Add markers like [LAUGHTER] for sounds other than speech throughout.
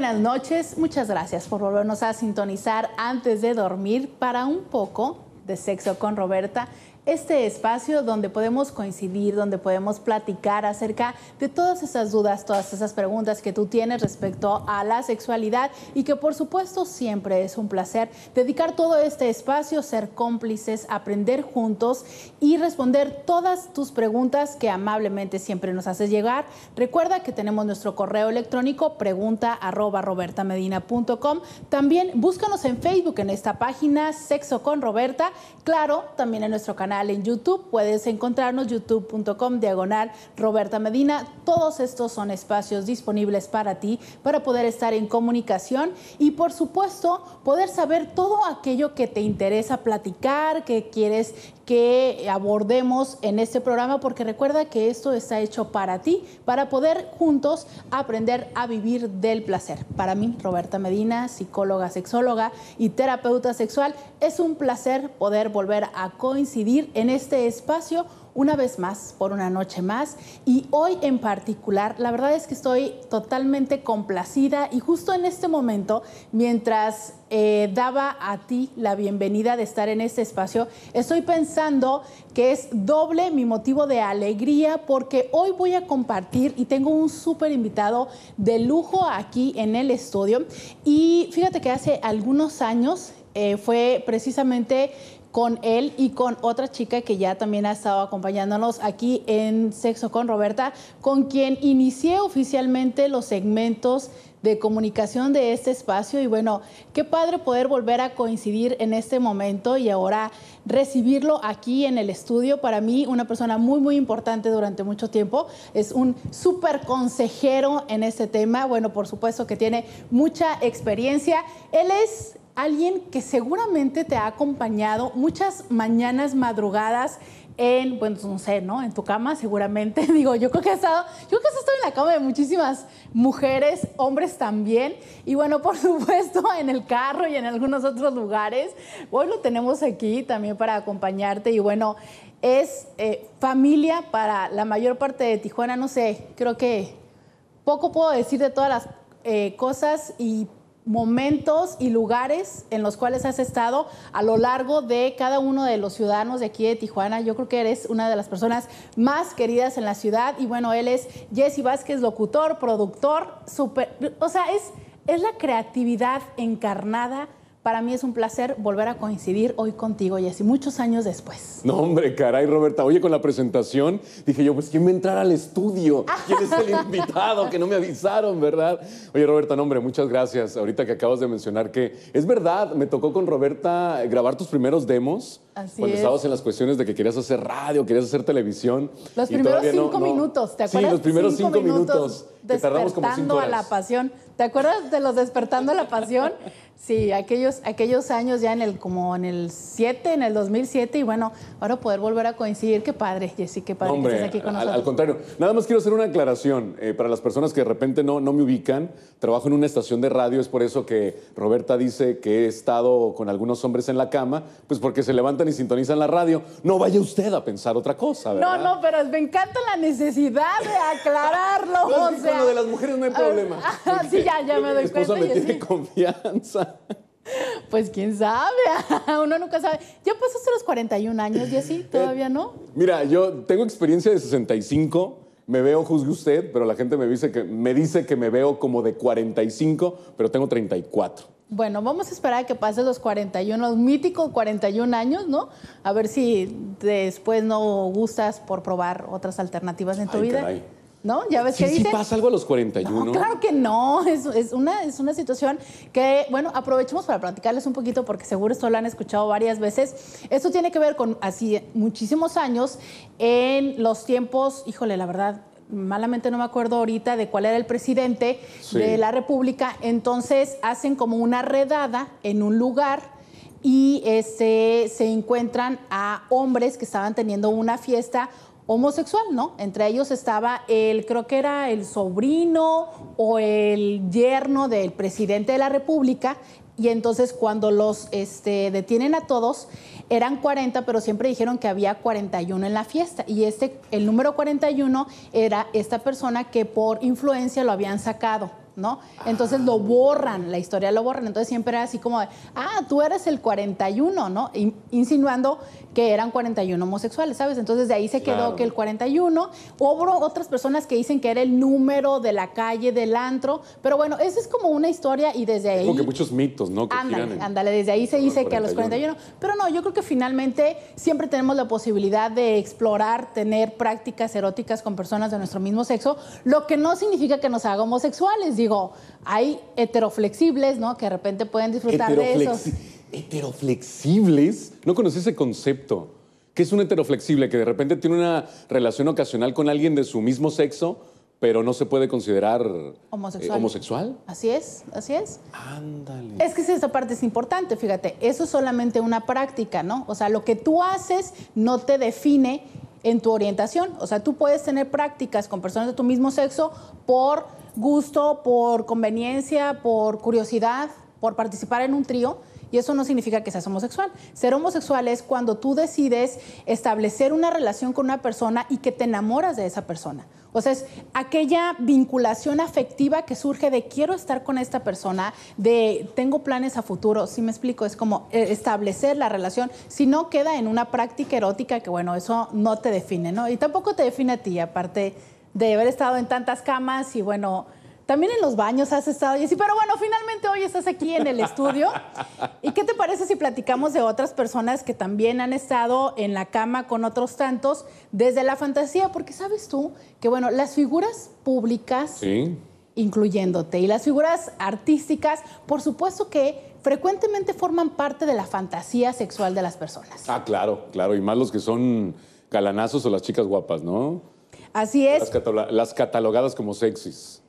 buenas noches. Muchas gracias por volvernos a sintonizar antes de dormir para un poco de sexo con Roberta este espacio donde podemos coincidir, donde podemos platicar acerca de todas esas dudas, todas esas preguntas que tú tienes respecto a la sexualidad y que por supuesto siempre es un placer dedicar todo este espacio, ser cómplices, aprender juntos y responder todas tus preguntas que amablemente siempre nos haces llegar. Recuerda que tenemos nuestro correo electrónico pregunta También búscanos en Facebook en esta página Sexo con Roberta Claro, también en nuestro canal en YouTube puedes encontrarnos youtube.com diagonal Roberta Medina. Todos estos son espacios disponibles para ti para poder estar en comunicación y por supuesto poder saber todo aquello que te interesa platicar, que quieres que abordemos en este programa porque recuerda que esto está hecho para ti, para poder juntos aprender a vivir del placer. Para mí, Roberta Medina, psicóloga, sexóloga y terapeuta sexual, es un placer poder volver a coincidir en este espacio una vez más, por una noche más. Y hoy en particular, la verdad es que estoy totalmente complacida y justo en este momento, mientras eh, daba a ti la bienvenida de estar en este espacio, estoy pensando que es doble mi motivo de alegría porque hoy voy a compartir y tengo un súper invitado de lujo aquí en el estudio. Y fíjate que hace algunos años eh, fue precisamente con él y con otra chica que ya también ha estado acompañándonos aquí en Sexo con Roberta, con quien inicié oficialmente los segmentos de comunicación de este espacio y bueno, qué padre poder volver a coincidir en este momento y ahora recibirlo aquí en el estudio. Para mí, una persona muy, muy importante durante mucho tiempo, es un súper consejero en este tema. Bueno, por supuesto que tiene mucha experiencia. Él es alguien que seguramente te ha acompañado muchas mañanas madrugadas en, bueno, no sé, ¿no? En tu cama, seguramente. [LAUGHS] Digo, yo creo que ha estado, yo creo que has estado en la cama de muchísimas mujeres, hombres también. Y bueno, por [LAUGHS] supuesto, en el carro y en algunos otros lugares. Hoy lo tenemos aquí también para acompañarte. Y bueno, es eh, familia para la mayor parte de Tijuana. No sé, creo que poco puedo decir de todas las eh, cosas y momentos y lugares en los cuales has estado a lo largo de cada uno de los ciudadanos de aquí de Tijuana. Yo creo que eres una de las personas más queridas en la ciudad. Y bueno, él es Jesse Vázquez, locutor, productor, super, o sea, es, es la creatividad encarnada para mí es un placer volver a coincidir hoy contigo, y así muchos años después. No, hombre, caray, Roberta. Oye, con la presentación dije yo, pues, ¿quién me entra al estudio? ¿Quién es el [LAUGHS] invitado? Que no me avisaron, ¿verdad? Oye, Roberta, no, hombre, muchas gracias. Ahorita que acabas de mencionar que es verdad, me tocó con Roberta grabar tus primeros demos. Así cuando estabas en las cuestiones de que querías hacer radio, querías hacer televisión. Los primeros cinco minutos, ¿te acuerdas? Sí, los primeros cinco, minutos. Despertando a la pasión. ¿Te acuerdas de los despertando a la pasión? Sí, aquellos, aquellos años ya en el, como en el 7, en el 2007, y bueno, ahora poder volver a coincidir, qué padre, Jessy, qué padre que estés aquí con nosotros. Al, contrario, nada más quiero hacer una aclaración eh, para las personas que de repente no, no me ubican. Trabajo en una estación de radio, es por eso que Roberta dice que he estado con algunos hombres en la cama, pues porque se levantan y sintonizan la radio. No vaya usted a pensar otra cosa, ¿verdad? No, no, pero me encanta la necesidad de aclararlo. o sea, de las mujeres no hay problema. [LAUGHS] sí, ya, ya me doy mi me confianza. Pues quién sabe, [LAUGHS] uno nunca sabe. ¿Ya pasaste los 41 años, y así eh, ¿Todavía no? Mira, yo tengo experiencia de 65, me veo, juzgue usted, pero la gente me dice que me, dice que me veo como de 45, pero tengo 34. Bueno, vamos a esperar a que pases los 41, los míticos 41 años, ¿no? A ver si después no gustas por probar otras alternativas en tu vida. ¿No? Ya ves que dice. Sí pasa algo a los 41. claro que no. Es, una, es una situación que, bueno, aprovechemos para platicarles un poquito porque seguro esto lo han escuchado varias veces. Esto tiene que ver con así muchísimos años en los tiempos, híjole, la verdad, malamente no me acuerdo ahorita de cuál era el presidente de la República, entonces hacen como una redada en un lugar y este, se encuentran a hombres que estaban teniendo una fiesta homosexual, ¿no? Entre ellos estaba el, creo que era el sobrino o el yerno del presidente de la República. Y entonces cuando los este, detienen a todos, eran 40, pero siempre dijeron que había 41 en la fiesta. Y este, el número 41 era esta persona que por influencia lo habían sacado. Entonces lo borran, la historia lo borran. Entonces siempre era así como, ah, tú eres el 41, ¿no? Insinuando que eran 41 homosexuales, ¿sabes? Entonces de ahí se quedó que el 41, hubo otras personas que dicen que era el número de la calle, del antro, pero bueno, esa es como una historia y desde ahí... Como que muchos mitos, ¿no? Que ándale, ándale, desde ahí se dice que a los 41, pero no, yo creo que finalmente siempre tenemos la posibilidad de explorar, tener prácticas eróticas con personas de nuestro mismo sexo, lo que no significa que nos haga homosexuales, digo Digo, hay heteroflexibles, ¿no? Que de repente pueden disfrutar de eso. ¿Heteroflexibles? No conocí ese concepto. ¿Qué es un heteroflexible? Que de repente tiene una relación ocasional con alguien de su mismo sexo, pero no se puede considerar eh, homosexual. homosexual. Así es, así es. Ándale. Es que esa parte es importante, fíjate, eso es solamente una práctica, ¿no? O sea, lo que tú haces no te define en tu orientación. O sea, tú puedes tener prácticas con personas de tu mismo sexo por gusto, por conveniencia, por curiosidad, por participar en un trío. Y eso no significa que seas homosexual. Ser homosexual es cuando tú decides establecer una relación con una persona y que te enamoras de esa persona. O sea, es aquella vinculación afectiva que surge de quiero estar con esta persona, de tengo planes a futuro, si me explico, es como eh, establecer la relación, si no queda en una práctica erótica que bueno, eso no te define, ¿no? Y tampoco te define a ti, aparte de haber estado en tantas camas y bueno, también en los baños has estado, Y así, pero bueno, finalmente hoy estás aquí en el estudio. [LAUGHS] ¿Y qué te parece si platicamos de otras personas que también han estado en la cama con otros tantos desde la fantasía? Porque sabes tú que, bueno, las figuras públicas, incluyéndote, y las figuras artísticas, por supuesto que frecuentemente forman parte de la fantasía sexual de las personas. Ah, claro, claro, y más los que son galanazos o las chicas guapas, ¿no? Así es. Las, catalogadas como sexys.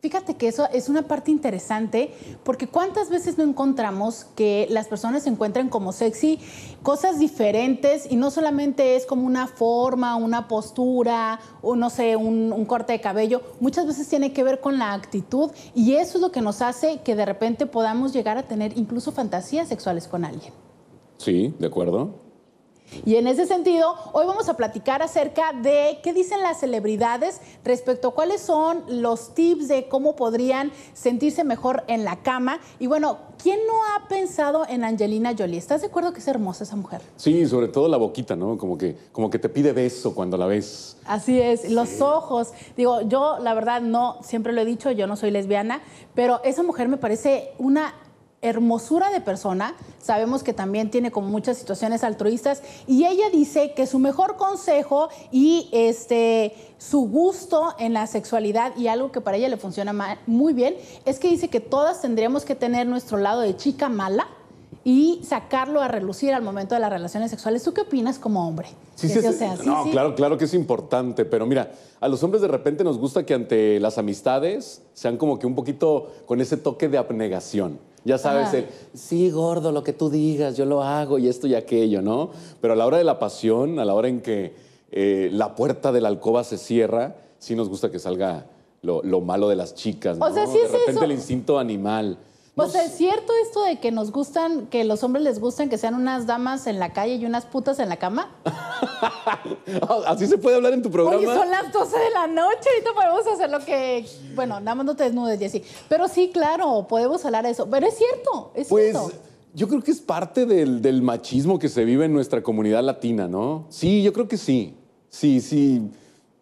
Fíjate que eso es una parte interesante porque cuántas veces no encontramos que las personas se encuentran como sexy cosas diferentes y no solamente es como una forma, una postura o no sé, un, corte de cabello, muchas veces tiene que ver con la actitud y eso es lo que nos hace que de repente podamos llegar a tener incluso fantasías sexuales con alguien. Sí, de acuerdo. Y en ese sentido, hoy vamos a platicar acerca de qué dicen las celebridades respecto a cuáles son los tips de cómo podrían sentirse mejor en la cama. Y bueno, ¿quién no ha pensado en Angelina Jolie? ¿Estás de acuerdo que es hermosa esa mujer? Sí, sobre todo la boquita, ¿no? Como que, como que te pide beso cuando la ves. Así es, los ojos. Digo, yo la verdad no, siempre lo he dicho, yo no soy lesbiana, pero esa mujer me parece una hermosura de persona, sabemos que también tiene como muchas situaciones altruistas, y ella dice que su mejor consejo y este, su gusto en la sexualidad y algo que para ella le funciona muy bien, es que dice que todas tendríamos que tener nuestro lado de chica mala y sacarlo a relucir al momento de las relaciones sexuales. ¿Tú qué opinas como hombre? Sí, sí, no, claro, claro que es importante, pero mira, a los hombres de repente nos gusta que ante las amistades sean como que un poquito con ese toque de abnegación. Ya sabes, sí, gordo, lo que tú digas, yo lo hago y esto y aquello, ¿no? Pero a la hora de la pasión, a la hora en que eh, la puerta de la alcoba se cierra, sí nos gusta que salga lo, malo de las chicas, ¿no? O sea, sí de repente el instinto animal. Pues es cierto esto de que nos gustan, que los hombres les gusten que sean unas damas en la calle y unas putas en la cama. [LAUGHS] Así se puede hablar en tu programa. Oye, son las 12 de la noche, ahorita podemos hacer lo que. Bueno, nada más no te desnudes, Jessy. Pero sí, claro, podemos hablar de eso. Pero es cierto, es pues, cierto. pues, Yo creo que es parte del, del machismo que se vive en nuestra comunidad latina, ¿no? Sí, yo creo que sí. Sí, sí.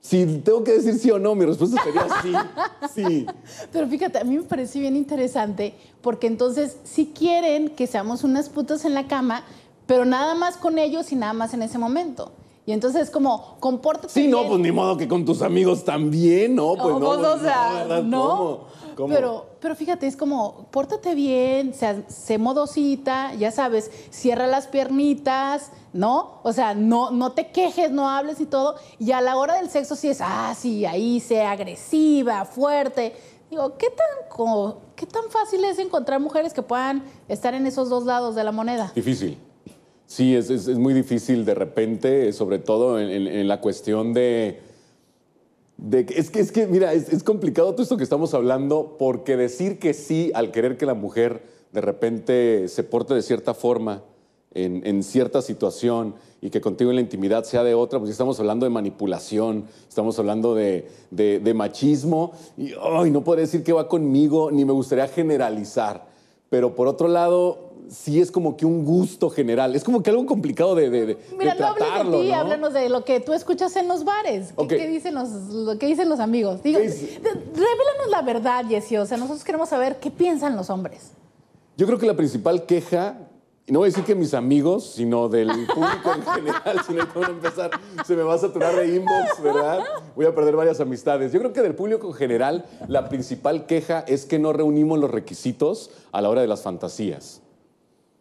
Si tengo que decir sí o no, mi respuesta sería sí, sí. [LAUGHS] Pero fíjate, a mí me parece bien interesante porque entonces sí quieren que seamos unas putas en la cama, pero nada más con ellos y nada más en ese momento. Y entonces es como, compórtate. Sí, no, pues ni modo que con tus amigos también, ¿no? Pues no, no, pues, o sea, no. Pero, pero fíjate, es como, pórtate bien, sea sé modosita, ya sabes, cierra las piernitas, ¿no? O sea, no, no te quejes, no hables y todo. Y a la hora del sexo sí es, ah, sí, ahí sé agresiva, fuerte. Digo, ¿qué tan, ¿qué tan fácil es encontrar mujeres que puedan estar en esos dos lados de la moneda? Difícil. Sí, es, es, muy difícil de repente, sobre todo en, la cuestión de... De, es, que, es que, mira, es, complicado todo esto que estamos hablando porque decir que sí al querer que la mujer de repente se porte de cierta forma en, cierta situación y que contigo en la intimidad sea de otra, pues estamos hablando de manipulación, estamos hablando de, machismo y no puedo decir que va conmigo ni me gustaría generalizar pero por otro lado, sí es como que un gusto general. Es como que algo complicado de, de, de Mira, no hables de ti, háblanos de lo que tú escuchas en los bares. ¿Qué, dicen los, dicen los amigos? Digo, Revélanos la verdad, Jessy. O sea, nosotros queremos saber qué piensan los hombres. Yo creo que la principal queja y no voy a decir que mis amigos, sino del público en general, si no a empezar, se me va a saturar de inbox, ¿verdad? Voy a perder varias amistades. Yo creo que del público en general, la principal queja es que no reunimos los requisitos a la hora de las fantasías.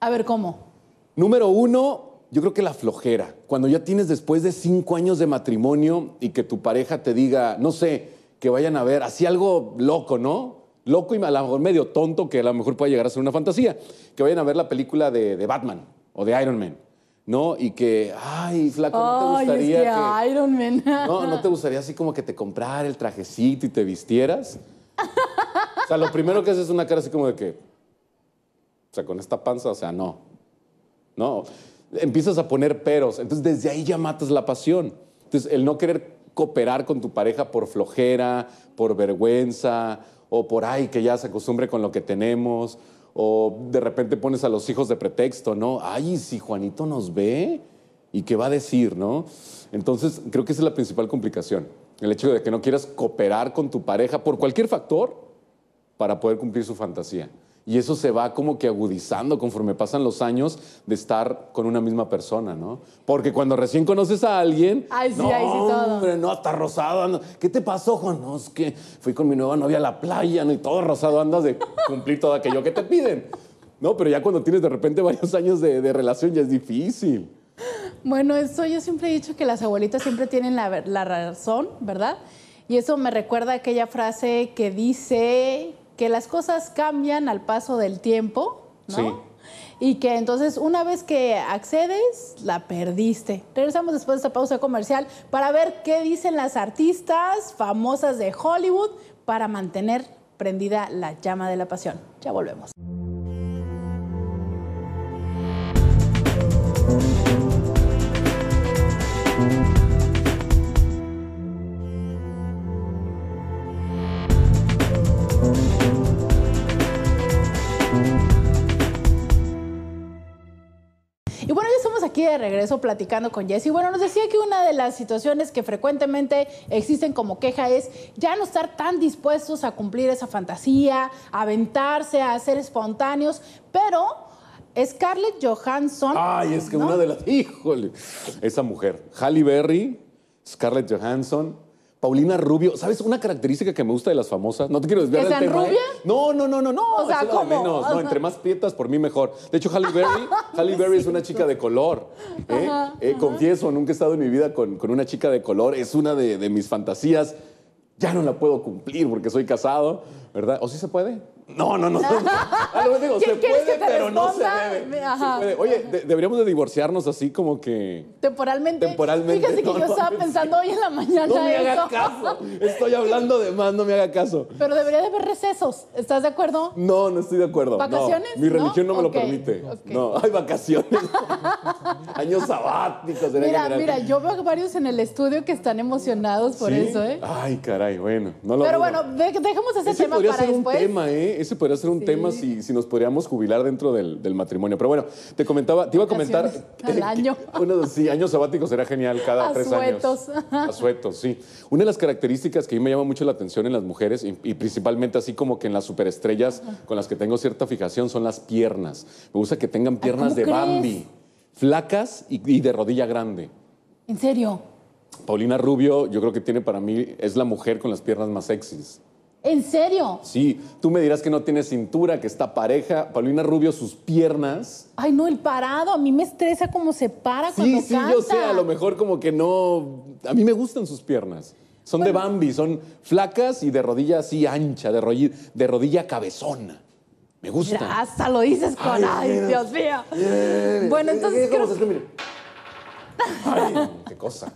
A ver, ¿cómo? Número uno, yo creo que la flojera. Cuando ya tienes después de cinco años de matrimonio y que tu pareja te diga, no sé, que vayan a ver, así algo loco, ¿no? loco y a lo mejor medio tonto que a lo mejor puede llegar a ser una fantasía. Que vayan a ver la película de, Batman o de Iron Man. ¿no? Y que, ay, flaco, no te gustaría. es que, Iron Man. [LAUGHS] No, no te gustaría así como que te comprara el trajecito y te vistieras. O sea, lo primero que haces es una cara así como de que. O sea, con esta panza, o sea, no. No. Empiezas a poner peros. Entonces, desde ahí ya matas la pasión. Entonces, el no querer cooperar con tu pareja por flojera, por vergüenza o por ahí que ya se acostumbre con lo que tenemos, o de repente pones a los hijos de pretexto, ¿no? Ay, si Juanito nos ve, ¿y qué va a decir, no? Entonces, creo que esa es la principal complicación, el hecho de que no quieras cooperar con tu pareja por cualquier factor para poder cumplir su fantasía. Y eso se va como que agudizando conforme pasan los años de estar con una misma persona, ¿no? Porque cuando recién conoces a alguien. Ay, sí, no, ahí sí todo. Hombre, no, hasta rosado. ¿Qué te pasó, Juan? No, es que fui con mi nueva novia a la playa, ¿no? Y todo rosado andas de cumplir todo aquello que te piden. No, pero ya cuando tienes de repente varios años de, relación ya es difícil. Bueno, eso yo siempre he dicho que las abuelitas siempre tienen la, la razón, ¿verdad? Y eso me recuerda a aquella frase que dice que las cosas cambian al paso del tiempo, ¿no? Y que entonces una vez que accedes, la perdiste. Regresamos después de esta pausa comercial para ver qué dicen las artistas famosas de Hollywood para mantener prendida la llama de la pasión. Ya volvemos. regreso platicando con Jessy. Bueno, nos decía que una de las situaciones que frecuentemente existen como queja es ya no estar tan dispuestos a cumplir esa fantasía, a aventarse, a ser espontáneos, pero Scarlett Johansson. Ay, es que una de las. Híjole, esa mujer. Halle Berry, Scarlett Johansson, Paulina Rubio, ¿sabes? Una característica que me gusta de las famosas, no te quiero desviar del tema. ¿eh? rubia? No, no, no, no, no. O sea, ¿cómo? entre más prietas, por mí mejor. De hecho, Halle Berry, [LAUGHS] Halle Berry es una chica de color. ¿eh? Eh, confieso, nunca he estado en mi vida con, una chica de color. Es una de, de mis fantasías. Ya no la puedo cumplir porque soy casado, ¿verdad? ¿O sí se puede? No, no, no. A [LAUGHS] ah, digo, se puede, pero no se debe. Oye, deberíamos de divorciarnos así como que... Temporalmente. Temporalmente. Fíjese que [LAUGHS] yo estaba pensando hoy en la mañana No me haga caso. Estoy hablando de más, no me haga caso. Pero debería de haber recesos. ¿Estás de acuerdo? No, no estoy de acuerdo. ¿Vacaciones? mi religión no, me lo permite. No, hay vacaciones. [LAUGHS] Años sabáticos. Mira, mira, yo veo varios en el estudio que están emocionados por eso, ¿eh? Ay, caray, bueno. No lo pero bueno, dejemos ese, tema para después. tema, ¿eh? ese podría ser un tema si, nos podríamos jubilar dentro del, matrimonio. Pero bueno, te comentaba, te iba a comentar. [LAUGHS] Al año. [LAUGHS] sí, año sabático será genial cada tres años. suetos, sí. Una de las características que a mí me llama mucho la atención en las mujeres y, principalmente así como que en las superestrellas con las que tengo cierta fijación son las piernas. Me gusta que tengan piernas de Bambi, flacas y, y de rodilla grande. ¿En serio? Paulina Rubio, yo creo que tiene para mí, es la mujer con las piernas más sexys. ¿En serio? Sí, tú me dirás que no tiene cintura, que está pareja. Paulina Rubio, sus piernas. Ay, no, el parado. A mí me estresa cómo se para cuando sí, Sí, yo sé, a lo mejor como que no. A mí me gustan sus piernas. Son de Bambi, son flacas y de rodilla así ancha, de, rodilla, cabezona. Me gusta. hasta lo dices con. Ay, Dios mío. Bueno, entonces. Eh, creo... Ay, qué cosa.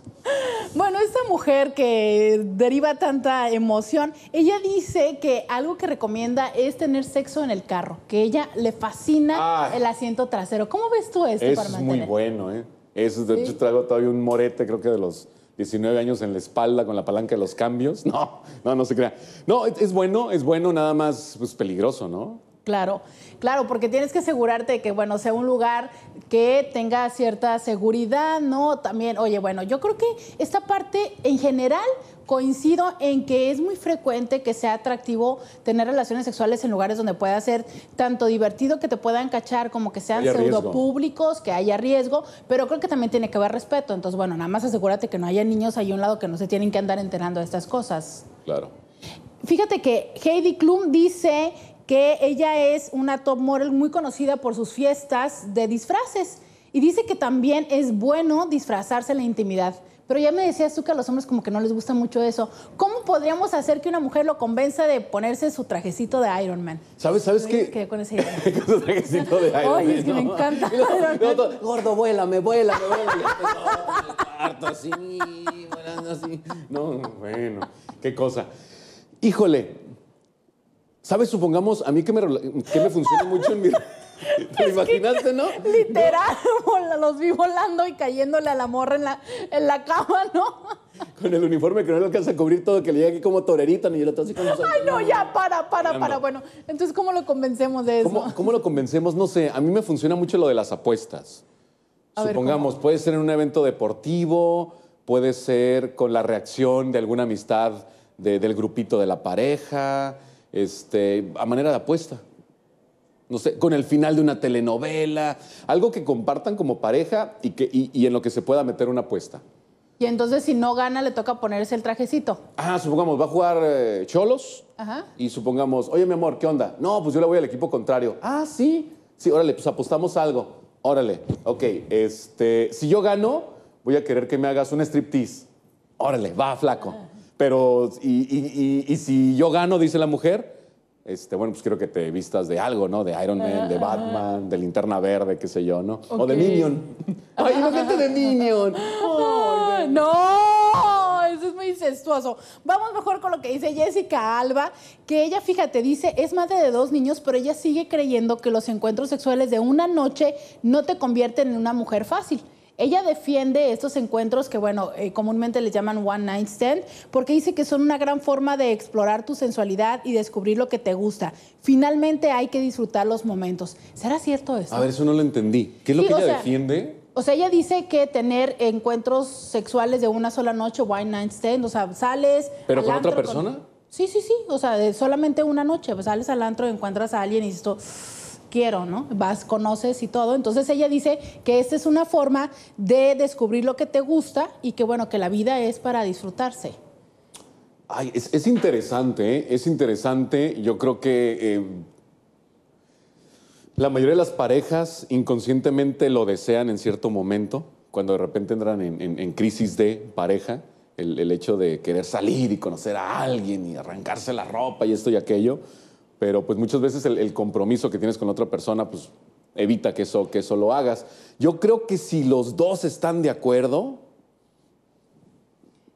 Bueno, esta mujer que deriva tanta emoción, ella dice que algo que recomienda es tener sexo en el carro, que ella le fascina ah. el asiento trasero. ¿Cómo ves tú esto? Eso es muy bueno, ¿eh? Eso, de traigo todavía un morete, creo que de los 19 años en la espalda con la palanca de los cambios. [LAUGHS] No, no, no se crea. No, es, bueno, es bueno, nada más pues, peligroso, ¿no? Claro, claro, porque tienes que asegurarte de que, bueno, sea un lugar que tenga cierta seguridad, ¿no? También, oye, bueno, yo creo que esta parte en general coincido en que es muy frecuente que sea atractivo tener relaciones sexuales en lugares donde pueda ser tanto divertido que te puedan cachar como que sean pseudo públicos, que haya riesgo, pero creo que también tiene que haber respeto. Entonces, bueno, nada más asegúrate que no haya niños ahí a un lado que no se tienen que andar enterando de estas cosas. Claro. Fíjate que Heidi Klum dice que ella es una top model muy conocida por sus fiestas de disfraces y dice que también es bueno disfrazarse en la intimidad. Pero ya me decías tú que a los hombres como que no les gusta mucho eso. ¿Cómo podríamos hacer que una mujer lo convenza de ponerse su trajecito de Iron Man? ¿Sabes, sabes qué? Que con ese [LAUGHS] su trajecito de Iron Man. Oye, es que me encanta. [LAUGHS] gordo, vuélame, vuélame, vuélame. Harto así, volando así. No, bueno, qué cosa. Híjole, ¿Sabes? Supongamos, a mí que me, que funciona mucho en mi... [LAUGHS] [LAUGHS] ¿Te imaginaste, no? Literal, [LAUGHS] los vi volando y cayéndole a la morra en la, en cama, ¿no? Con el uniforme que no le alcanza a cubrir todo, que le llega aquí como torerita, ni yo otro así Ay, no, ya, para, para, para. Bueno, entonces, ¿cómo lo convencemos de eso? ¿Cómo, lo convencemos? No sé, a mí me funciona mucho lo de las apuestas. Supongamos, puede ser en un evento deportivo, puede ser con la reacción de alguna amistad del grupito de la pareja este, a manera de apuesta. No sé, con el final de una telenovela, algo que compartan como pareja y, que, en lo que se pueda meter una apuesta. Y entonces, si no gana, le toca ponerse el trajecito. Ah, supongamos, va a jugar eh, Cholos. Ajá. Y supongamos, oye, mi amor, ¿qué onda? No, pues yo le voy al equipo contrario. Ah, sí. Sí, órale, pues apostamos algo. Órale, ok. Este, si yo gano, voy a querer que me hagas un striptease. Órale, va, flaco. Ah. Pero, y, y, y, si yo gano, dice la mujer, este, bueno, pues quiero que te vistas de algo, ¿no? De Iron Man, de ah, Batman, de Linterna Verde, qué sé yo, ¿no? O de Minion. [LAUGHS] ¡Ay, gente de Minion! [LAUGHS] ¡No! Eso es muy incestuoso. Vamos mejor con lo que dice Jessica Alba, que ella, fíjate, dice, es madre de dos niños, pero ella sigue creyendo que los encuentros sexuales de una noche no te convierten en una mujer fácil. Ella defiende estos encuentros que, bueno, eh, comúnmente les llaman One Night Stand, porque dice que son una gran forma de explorar tu sensualidad y descubrir lo que te gusta. Finalmente hay que disfrutar los momentos. ¿Será cierto eso? A ver, eso no lo entendí. ¿Qué es lo que ella defiende? O sea, ella dice que tener encuentros sexuales de una sola noche, One Night Stand, o sea, sales. ¿Pero con otra persona? Sí, sí, sí. O sea, solamente una noche. Pues sales al antro, encuentras a alguien y dices quiero, ¿no? Vas, conoces y todo. Entonces ella dice que esta es una forma de descubrir lo que te gusta y que bueno, que la vida es para disfrutarse. Ay, es, interesante, ¿eh? es interesante. Yo creo que eh, la mayoría de las parejas inconscientemente lo desean en cierto momento, cuando de repente entran en, crisis de pareja. El, el, hecho de querer salir y conocer a alguien y arrancarse la ropa y esto y aquello, pero pues muchas veces el, compromiso que tienes con otra persona, pues evita que eso lo hagas. Yo creo que si los dos están de acuerdo,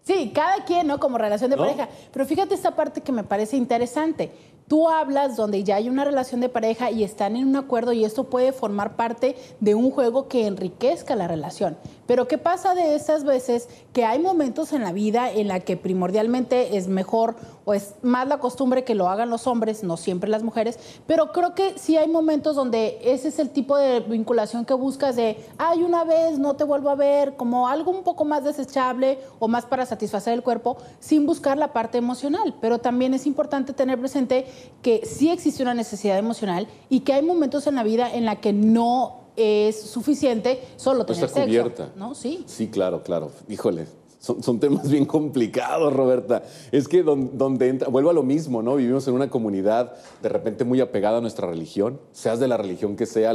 Sí, cada quien, ¿no? Como relación de pareja. Pero fíjate esta parte que me parece interesante. Tú hablas donde ya hay una relación de pareja y están en un acuerdo y esto puede formar parte de un juego que enriquezca la relación. Pero ¿qué pasa de esas veces que hay momentos en la vida en la que primordialmente es mejor o es más la costumbre que lo hagan los hombres, no siempre las mujeres, pero creo que sí hay momentos donde ese es el tipo de vinculación que buscas de, ay, una vez no te vuelvo a ver, como algo un poco más desechable o más para satisfacer satisfacer el cuerpo sin buscar la parte emocional. Pero también es importante tener presente que sí existe una necesidad emocional y que hay momentos en la vida en la que no es suficiente solo tener cubierta. ¿no? Sí. Sí, claro, claro. Híjole, son, temas bien complicados, Roberta. Es que donde, entra, vuelvo a lo mismo, ¿no? Vivimos en una comunidad de repente muy apegada a nuestra religión, seas de la religión que sea,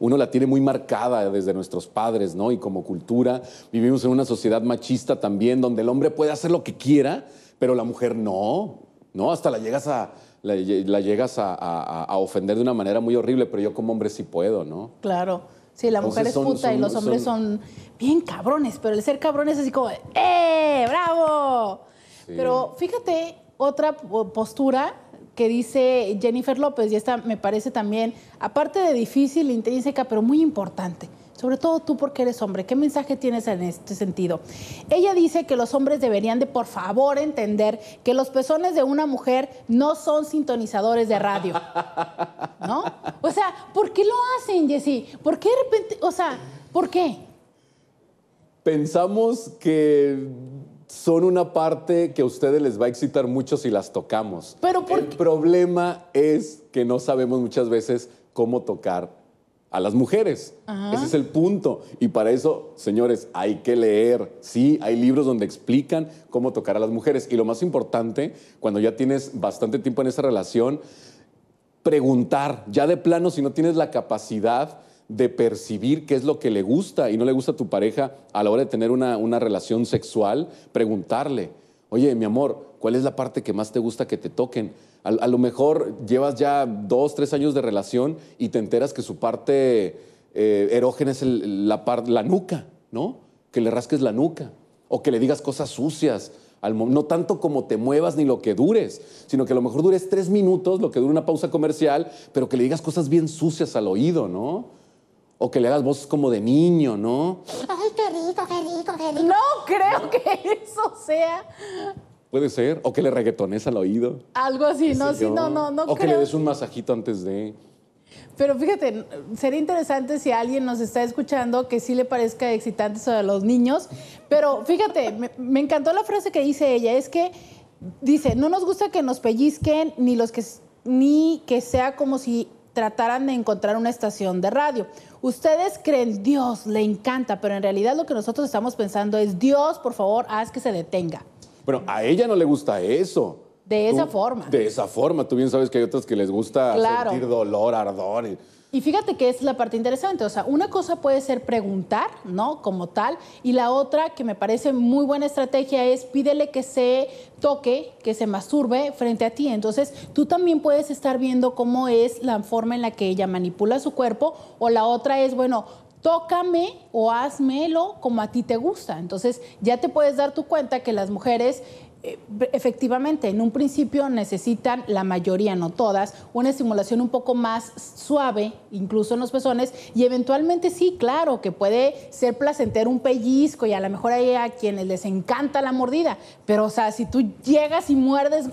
uno la tiene muy marcada desde nuestros padres, ¿no? Y como cultura, vivimos en una sociedad machista también, donde el hombre puede hacer lo que quiera, pero la mujer no, ¿no? Hasta la llegas a, la, llegas a ofender de una manera muy horrible, pero yo como hombre sí puedo, ¿no? Claro. Sí, la mujer es puta y los hombres son... bien cabrones, pero el ser cabrón es así como, ¡eh, bravo! Pero fíjate otra postura que dice Jennifer López, y esta me parece también, aparte de difícil, intrínseca, pero muy importante sobre todo tú porque eres hombre. ¿Qué mensaje tienes en este sentido? Ella dice que los hombres deberían de, por favor, entender que los pezones de una mujer no son sintonizadores de radio. [LAUGHS] ¿No? O sea, ¿por qué lo hacen, Jessie? ¿Por qué de repente, o sea, por qué? Pensamos que son una parte que a ustedes les va a excitar mucho si las tocamos. Pero El problema es que no sabemos muchas veces cómo tocar a las mujeres. Ese es el punto. Y para eso, señores, hay que leer. Sí, hay libros donde explican cómo tocar a las mujeres. Y lo más importante, cuando ya tienes bastante tiempo en esa relación, preguntar. Ya de plano, si no tienes la capacidad de percibir qué es lo que le gusta y no le gusta a tu pareja a la hora de tener una, una relación sexual, preguntarle oye, mi amor, ¿cuál es la parte que más te gusta que te toquen? A, lo mejor llevas ya dos, tres años de relación y te enteras que su parte eh, erógena es la, la nuca, ¿no? Que le rasques la nuca o que le digas cosas sucias. Al, no tanto como te muevas ni lo que dures, sino que a lo mejor dures tres minutos, lo que dura una pausa comercial, pero que le digas cosas bien sucias al oído, ¿no? o que le hagas voz como de niño, ¿no? Ay, qué rico, qué rico, qué rico. No creo que eso sea. Puede ser. O que le reggaetones al oído. Algo así, no, sí, no, no, no. O que le des un masajito antes de. Pero fíjate, sería interesante si alguien nos está escuchando que sí le parezca excitante sobre los niños. Pero fíjate, me, encantó la frase que dice ella, es que dice, no nos gusta que nos pellizquen ni los que ni que sea como si trataran de encontrar una estación de radio. Ustedes creen Dios, le encanta, pero en realidad lo que nosotros estamos pensando es Dios, por favor, haz que se detenga. Bueno, a ella no le gusta eso. De esa forma. De esa forma. Tú bien sabes que hay otras que les gusta sentir dolor, ardor. Y y fíjate que es la parte interesante. O sea, una cosa puede ser preguntar, ¿no? Como tal. Y la otra, que me parece muy buena estrategia, es pídele que se toque, que se masturbe frente a ti. Entonces, tú también puedes estar viendo cómo es la forma en la que ella manipula su cuerpo. O la otra es, bueno, tócame o házmelo como a ti te gusta. Entonces ya te puedes dar tu cuenta que las mujeres eh, efectivamente, en un principio necesitan la mayoría, no todas, una estimulación un poco más suave, incluso en los pezones, y eventualmente sí, claro, que puede ser placentero un pellizco y a lo mejor hay a quienes les encanta la mordida, pero o sea, si tú llegas y muerdes...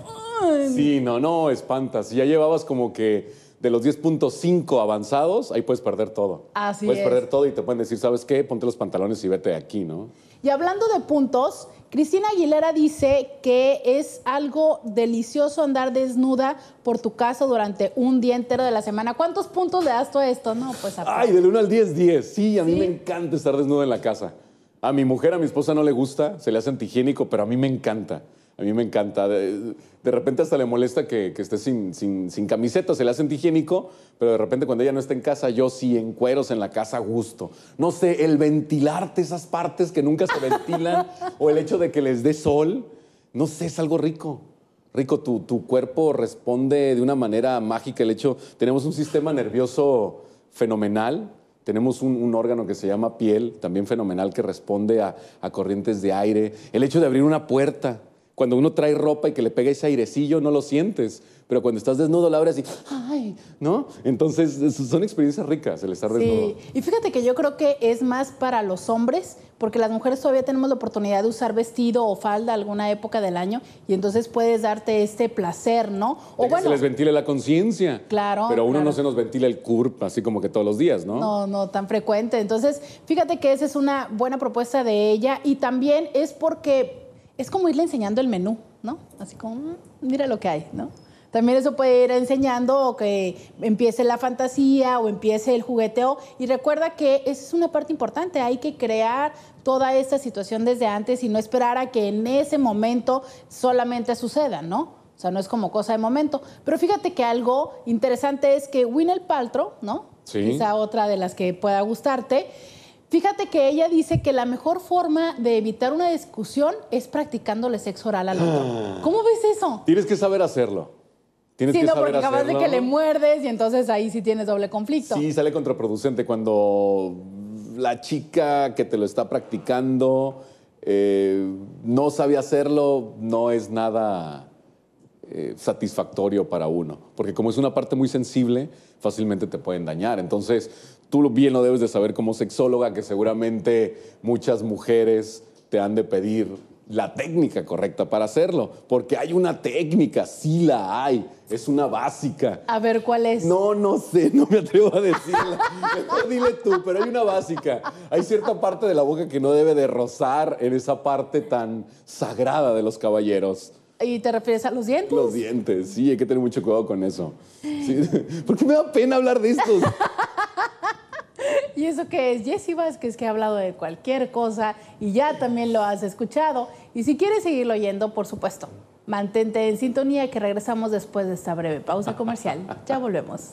Sí, no, no, espantas. Si ya llevabas como que de los 10.5 avanzados, ahí puedes perder todo. Así puedes Puedes perder todo y te pueden decir, ¿sabes qué? Ponte los pantalones y vete de aquí, ¿no? Y hablando de puntos, Cristina Aguilera dice que es algo delicioso andar desnuda por tu casa durante un día entero de la semana. ¿Cuántos puntos le das tú a esto? No, pues Ay, del 1 al 10, 10. Sí, a mí me encanta estar desnuda en la casa. A mi mujer, a mi esposa no le gusta, se le hace antihigiénico, pero a mí me encanta. A mí me encanta. De, repente hasta le molesta que, esté sin, camiseta, se le hace antihigiénico, pero de repente cuando ella no está en casa, yo sí en cueros en la casa gusto. No sé, el ventilarte esas partes que nunca se ventilan [LAUGHS] o el hecho de que les dé sol, no sé, es algo rico. Rico, tu, cuerpo responde de una manera mágica. El hecho, tenemos un sistema nervioso fenomenal, tenemos un, órgano que se llama piel, también fenomenal, que responde a corrientes de aire. El hecho de abrir una puerta, cuando uno trae ropa y que le pega ese airecillo, no lo sientes. Pero cuando estás desnudo, la abres así, ¡ay! ¿No? Entonces, son experiencias ricas el estar sí. desnudo. Y fíjate que yo creo que es más para los hombres, porque las mujeres todavía tenemos la oportunidad de usar vestido o falda alguna época del año y entonces puedes darte este placer, ¿no? O que se les ventile la conciencia. Claro. Pero a uno no se nos ventila el CURP así como que todos los días, ¿no? No, no, tan frecuente. Entonces, fíjate que esa es una buena propuesta de ella y también es porque es como irle enseñando el menú, ¿no? Así como, mm, mira lo que hay, ¿no? También eso puede ir enseñando que empiece la fantasía o empiece el jugueteo. Y recuerda que esa es una parte importante, hay que crear toda esta situación desde antes y no esperar a que en ese momento solamente suceda, ¿no? O sea, no es como cosa de momento. Pero fíjate que algo interesante es que Winel Paltro, ¿no? Sí. Esa otra de las que pueda gustarte Fíjate que ella dice que la mejor forma de evitar una discusión es practicándole sexo oral al otro. Ah. ¿Cómo ves eso? Tienes que saber hacerlo. Tienes sí, no, porque capaz de que le muerdes y entonces ahí sí tienes doble conflicto. Sí, sale contraproducente cuando la chica que te lo está practicando eh, no sabe hacerlo, no es nada eh, satisfactorio para uno. Porque como es una parte muy sensible, fácilmente te pueden dañar. Entonces, tú bien lo debes de saber como sexóloga, que seguramente muchas mujeres te han de pedir la técnica correcta para hacerlo, porque hay una técnica, sí la hay, es una básica. A ver, ¿cuál es? No, no sé, no me atrevo a decirla. [LAUGHS] dile tú, pero hay una básica. Hay cierta parte de la boca que no debe de rozar en esa parte tan sagrada de los caballeros. ¿Y te refieres a los dientes? Los dientes, sí, hay que tener mucho cuidado con eso. [LAUGHS] Porque me da pena hablar de estos? [LAUGHS] Y eso que es jessie Vázquez, que ha hablado de cualquier cosa y ya también lo has escuchado. Y si quieres seguirlo oyendo, por supuesto, mantente en sintonía que regresamos después de esta breve pausa comercial. Ya volvemos.